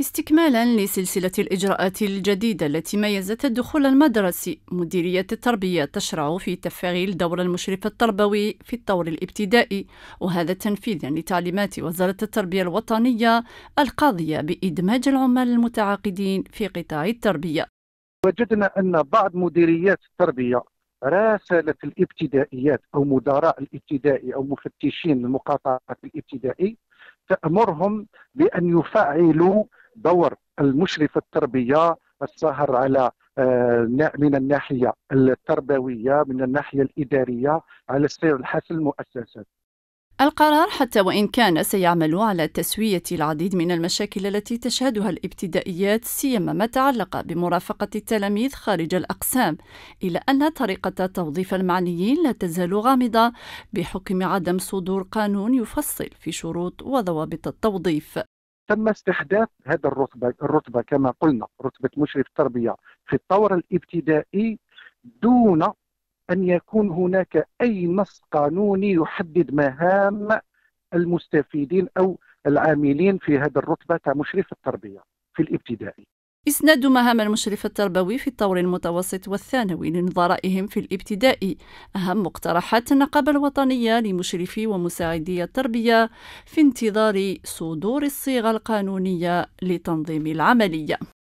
استكمالا لسلسلة الإجراءات الجديدة التي ميزت الدخول المدرسي مديرية التربية تشرع في تفعيل دور المشرف التربوي في الطور الابتدائي وهذا تنفيذا لتعليمات وزارة التربية الوطنية القاضية بإدماج العمال المتعاقدين في قطاع التربية وجدنا أن بعض مديريات التربية راسلت الابتدائيات أو مدراء الابتدائي أو مفتشين المقاطعة الابتدائي تأمرهم بأن يفعلوا دور المشرف التربيه السهر على آه، من الناحيه التربويه من الناحيه الاداريه على سير الحسن المؤسسات القرار حتى وإن كان سيعمل على تسوية العديد من المشاكل التي تشهدها الابتدائيات سيما ما تعلق بمرافقة التلاميذ خارج الأقسام إلا أن طريقة توظيف المعنيين لا تزال غامضة بحكم عدم صدور قانون يفصل في شروط وضوابط التوظيف تم استحداث هذا الرتبة الرتبة كما قلنا رتبة مشرف تربية في الطور الابتدائي دون أن يكون هناك أي نص قانوني يحدد مهام المستفيدين أو العاملين في هذا الرتبة كمشرف التربية في الابتدائي إسناد مهام المشرف التربوي في الطور المتوسط والثانوي لنظرائهم في الابتدائي أهم مقترحات النقابة الوطنية لمشرفي ومساعدي التربية في انتظار صدور الصيغة القانونية لتنظيم العملية